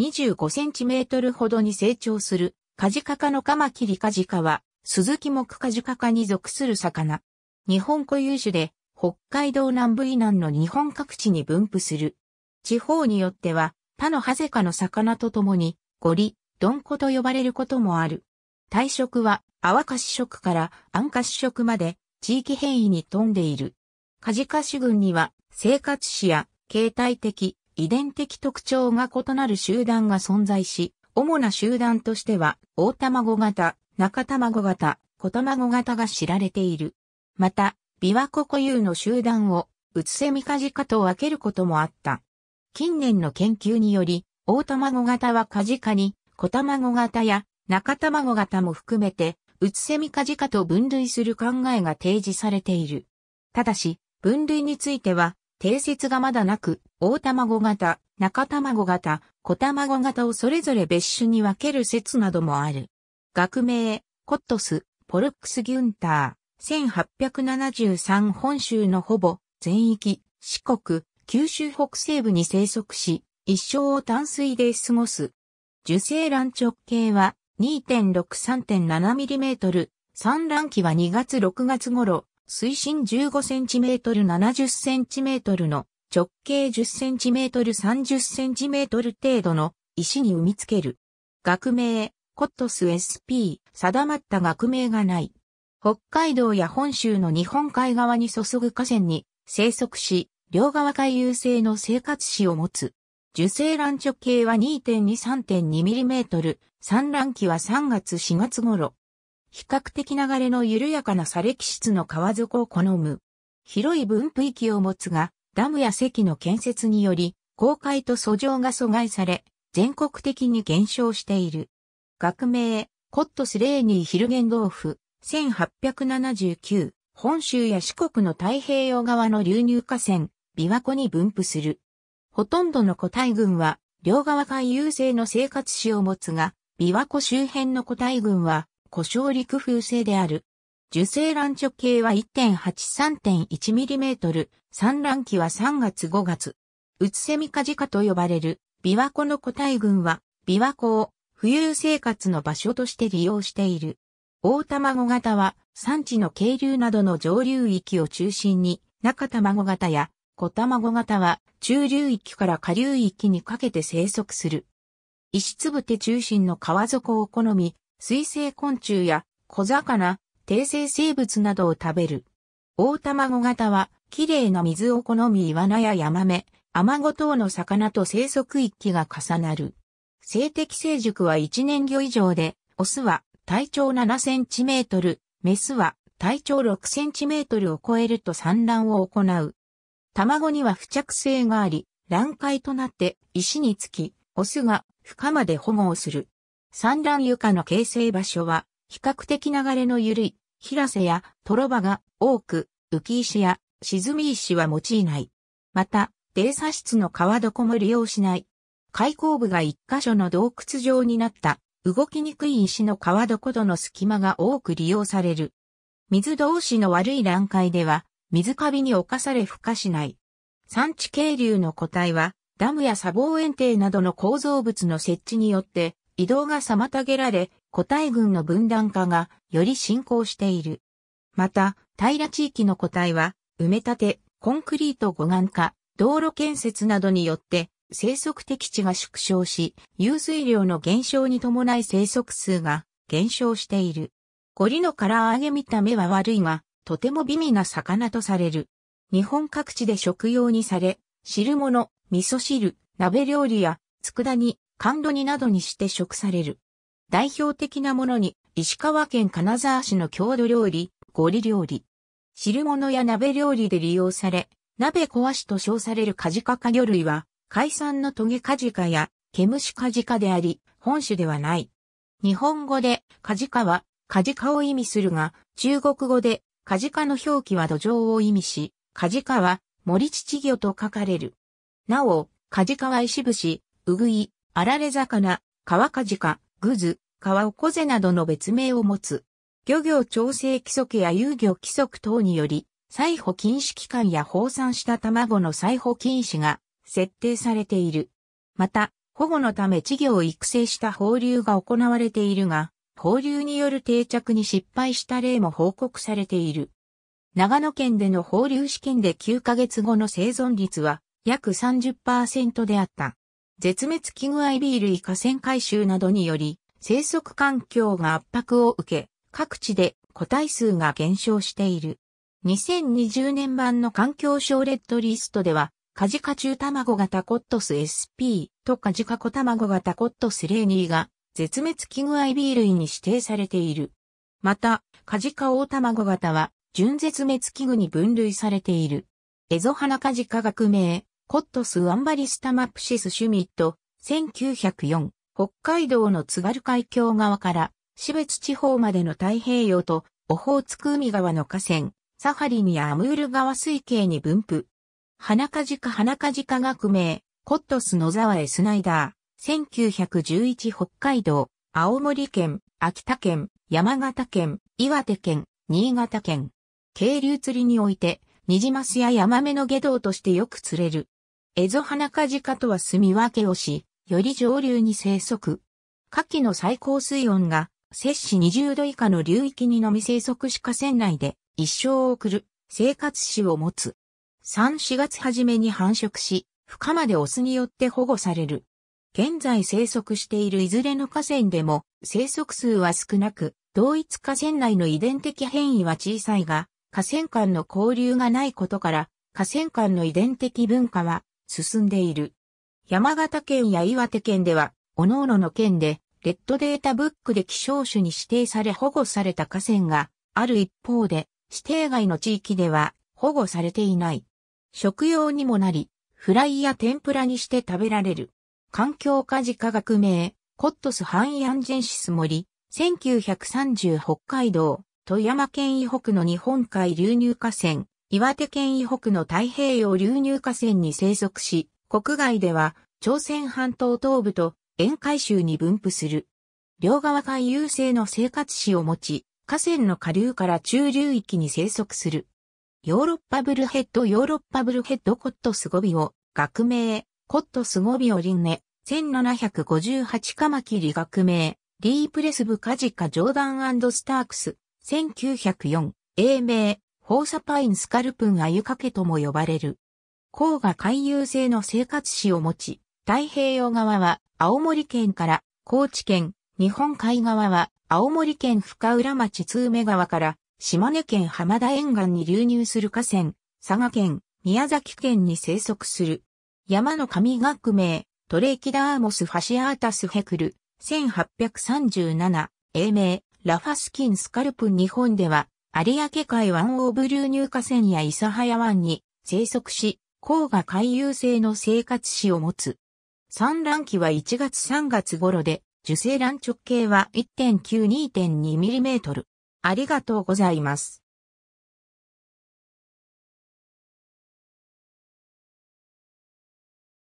25cm ほどに成長する、カジカ科のカマキリカジカは、鈴木木カジカ科に属する魚。日本固有種で、北海道南部以南の日本各地に分布する。地方によっては、他のハゼ科の魚とともに、ゴリ、ドンコと呼ばれることもある。体色は、淡化視色から暗化主色まで、地域変異に富んでいる。カジカ種群には、生活史や、形態的、遺伝的特徴が異なる集団が存在し、主な集団としては、大卵型、中卵型、小卵型が知られている。また、琵琶湖固有の集団を、うつせみかじかと分けることもあった。近年の研究により、大卵型はカジカに、小卵型や中卵型も含めて、うつせみかじかと分類する考えが提示されている。ただし、分類については、定説がまだなく、大卵型、中卵型、小卵型をそれぞれ別種に分ける説などもある。学名、コットス、ポルックスギュンター、1873本州のほぼ、全域、四国、九州北西部に生息し、一生を淡水で過ごす。受精卵直径は 2.6-3.7mm、産卵期は2月6月頃、水深 15cm70cm の直径 10cm30cm 程度の石に産みつける。学名、コットス SP、定まった学名がない。北海道や本州の日本海側に注ぐ河川に生息し、両側海遊性の生活史を持つ。受精卵直径は 2.2-3.2mm、産卵期は3月4月頃。比較的流れの緩やかな砂礫質の川底を好む。広い分布域を持つが、ダムや石の建設により、公開と訴状が阻害され、全国的に減少している。学名、コットスレーニー・ヒルゲンドーフ、1879、本州や四国の太平洋側の流入河川、琵琶湖に分布する。ほとんどの個体群は、両側海遊星の生活史を持つが、琵琶湖周辺の個体群は、故障陸風性である。受精卵直径は 1.83.1mm、産卵期は3月5月。うつせみかじかと呼ばれる、琵琶湖の個体群は、琵琶湖を冬生活の場所として利用している。大卵型は、産地の渓流などの上流域を中心に、中卵型や小卵型は、中流域から下流域にかけて生息する。石粒手中心の川底を好み、水生昆虫や小魚、低生生物などを食べる。大卵型は、綺麗な水を好みイワナやヤマメ、アマゴ等の魚と生息域が重なる。性的成熟は1年魚以上で、オスは体長7センチメートル、メスは体長6センチメートルを超えると産卵を行う。卵には付着性があり、卵塊となって石につき、オスが孵化まで保護をする。産卵床の形成場所は、比較的流れの緩い、平瀬や泥場が多く、浮石や沈み石は用いない。また、ー砂質の川床も利用しない。開口部が一箇所の洞窟状になった動きにくい石の川床との隙間が多く利用される。水同士の悪い乱海では水カビに侵され孵化しない。産地渓流の個体はダムや砂防園庭などの構造物の設置によって移動が妨げられ、個体群の分断化がより進行している。また、平地域の個体は、埋め立て、コンクリート護岸化、道路建設などによって、生息適地が縮小し、湧水量の減少に伴い生息数が減少している。ゴリの唐揚げ見た目は悪いが、とても美味な魚とされる。日本各地で食用にされ、汁物、味噌汁、鍋料理や、佃煮、甘露煮などにして食される。代表的なものに、石川県金沢市の郷土料理、ゴリ料理。汁物や鍋料理で利用され、鍋壊しと称されるカジカカ魚類は、海産のトゲカジカや、ケムシカジカであり、本種ではない。日本語で、カジカは、カジカを意味するが、中国語で、カジカの表記は土壌を意味し、カジカは、森乳魚と書かれる。なお、カジカは石節、うぐい、あられ魚、川カジカ、グズ、川おこぜなどの別名を持つ。漁業調整規則や遊漁規則等により、再保禁止期間や放散した卵の再保禁止が設定されている。また、保護のため稚魚を育成した放流が行われているが、放流による定着に失敗した例も報告されている。長野県での放流試験で9ヶ月後の生存率は約30%であった。絶滅危惧アイビー類河川回収などにより、生息環境が圧迫を受け、各地で個体数が減少している。2020年版の環境省レッドリストでは、カジカ中卵型コットス SP とカジカ小卵型コットスレーニーが絶滅危惧アイビー類に指定されている。また、カジカオオ卵型は準絶滅危惧に分類されている。エゾハナカジカ学名、コットス・ワンバリスタマプシス・シュミット、1904、北海道の津軽海峡側から、標別地方までの太平洋と、オホーツク海側の河川、サハリンやアムール川水系に分布。花かじか花かじか学名、コットス・野沢エスナイダー、1911北海道、青森県、秋田県、山形県、岩手県、新潟県。渓流釣りにおいて、ニジマスやヤマメの下道としてよく釣れる。エゾハナカジカとは住み分けをし、より上流に生息。夏季の最高水温が、摂氏20度以下の流域にのみ生息し河川内で一生を送る生活史を持つ。3、4月初めに繁殖し、孵化までオスによって保護される。現在生息しているいずれの河川でも生息数は少なく、同一河川内の遺伝的変異は小さいが、河川間の交流がないことから、河川間の遺伝的文化は進んでいる。山形県や岩手県では、各々の県で、レッドデータブックで希少種に指定され保護された河川がある一方で、指定外の地域では保護されていない。食用にもなり、フライや天ぷらにして食べられる。環境家事科学名、コットスハンヤンジェンシス森、1930北海道、富山県以北の日本海流入河川、岩手県以北の太平洋流入河川に生息し、国外では朝鮮半島東部と沿海州に分布する。両側海有性の生活史を持ち、河川の下流から中流域に生息する。ヨーロッパブルヘッドヨーロッパブルヘッドコットスゴビオ、学名、コットスゴビオリンネ、1758カマキリ学名、リープレスブカジカジョーダンスタークス、1904、英名、ホーサパインスカルプンアユカケとも呼ばれる。黄河海遊性の生活史を持ち、太平洋側は青森県から高知県、日本海側は青森県深浦町通目川から島根県浜田沿岸に流入する河川、佐賀県、宮崎県に生息する。山の神学名、トレキダーモスファシアータスヘクル、1837、英名、ラファスキンスカルプン日本では、有明海湾オブ流入河川や諫早湾に生息し、甲が海遊性の生活史を持つ。産卵期は1月3月頃で、受精卵直径は 1.9-2.2mm。ありがとうございます。